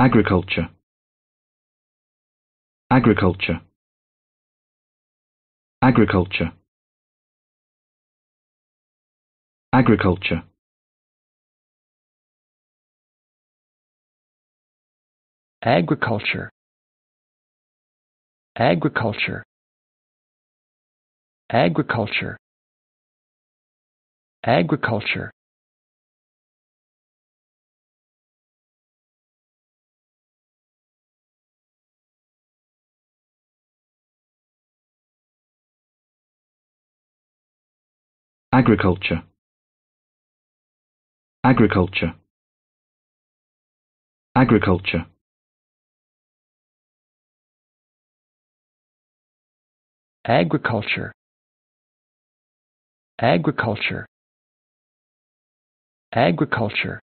agriculture agriculture agriculture agriculture agriculture agriculture agriculture agriculture Agriculture Agriculture Agriculture Agriculture Agriculture Agriculture